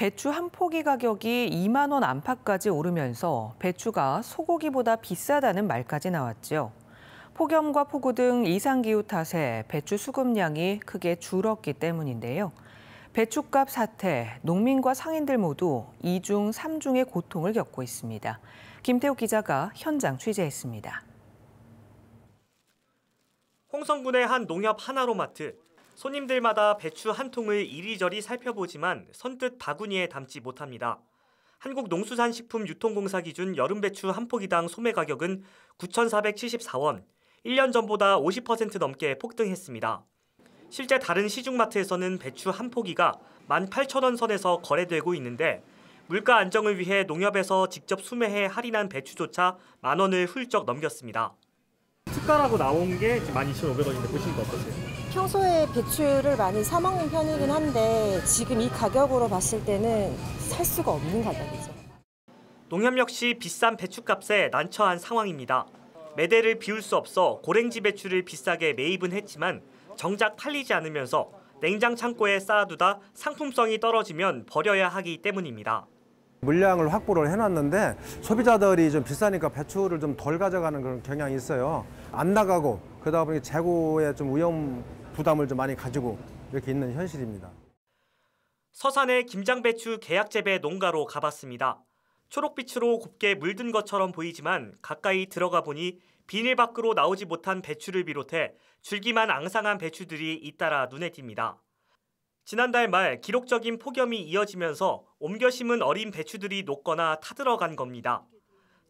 배추 한 포기 가격이 2만 원 안팎까지 오르면서 배추가 소고기보다 비싸다는 말까지 나왔지요. 폭염과 폭우 등 이상기후 탓에 배추 수급량이 크게 줄었기 때문인데요. 배추값 사태, 농민과 상인들 모두 2중3중의 고통을 겪고 있습니다. 김태욱 기자가 현장 취재했습니다. 홍성군의 한 농협 하나로마트. 손님들마다 배추 한 통을 이리저리 살펴보지만 선뜻 바구니에 담지 못합니다. 한국농수산식품유통공사 기준 여름 배추 한 포기당 소매 가격은 9,474원, 1년 전보다 50% 넘게 폭등했습니다. 실제 다른 시중마트에서는 배추 한 포기가 18,000원 선에서 거래되고 있는데 물가 안정을 위해 농협에서 직접 수매해 할인한 배추조차 만 원을 훌쩍 넘겼습니다. 특가라고 나온 게 12,500원인데 보시는 거 어떠세요? 평소에 배추를 많이 사 먹는 편이긴 한데 지금 이 가격으로 봤을 때는 살 수가 없는 가격이죠. 농협 역시 비싼 배추값에 난처한 상황입니다. 매대를 비울 수 없어 고랭지 배추를 비싸게 매입은 했지만 정작 팔리지 않으면서 냉장 창고에 쌓아두다 상품성이 떨어지면 버려야 하기 때문입니다. 물량을 확보를 해놨는데 소비자들이 좀 비싸니까 배추를 좀 덜 가져가는 그런 경향이 있어요. 안 나가고 그러다 보니 재고에 좀 위험 부담을 좀 많이 가지고 이렇게 있는 현실입니다. 서산의 김장배추 계약재배 농가로 가봤습니다. 초록빛으로 곱게 물든 것처럼 보이지만 가까이 들어가 보니 비닐 밖으로 나오지 못한 배추를 비롯해 줄기만 앙상한 배추들이 잇따라 눈에 띕니다. 지난달 말 기록적인 폭염이 이어지면서 옮겨 심은 어린 배추들이 녹거나 타들어간 겁니다.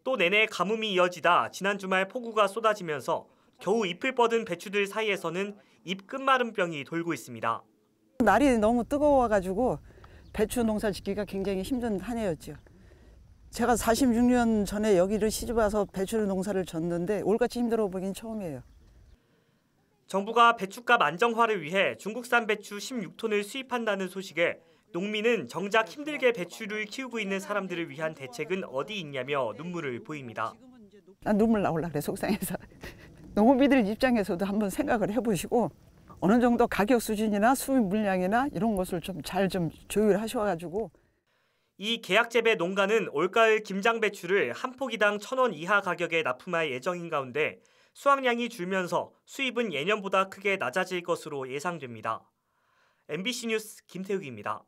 또 내내 가뭄이 이어지다 지난 주말 폭우가 쏟아지면서 겨우 잎을 뻗은 배추들 사이에서는 잎 끝마름병이 돌고 있습니다. 날이 너무 뜨거워가지고 배추 농사 짓기가 굉장히 힘든 한 해였죠. 제가 46년 전에 여기를 시집 와서 배추 농사를 졌는데 올같이 힘들어 보긴 처음이에요. 정부가 배춧값 안정화를 위해 중국산 배추 16톤을 수입한다는 소식에 농민은 정작 힘들게 배추를 키우고 있는 사람들을 위한 대책은 어디 있냐며 눈물을 보입니다. 난 눈물 나올라 그래 속상해서. 농업인들 입장에서도 한번 생각을 해보시고 어느 정도 가격 수준이나 수입 물량이나 이런 것을 좀 잘좀 좀 조율하셔가지고. 이 계약재배 농가는 올가을 김장 배추를 한 포기당 천 원 이하 가격에 납품할 예정인 가운데 수확량이 줄면서 수입은 예년보다 크게 낮아질 것으로 예상됩니다. MBC 뉴스 김태욱입니다.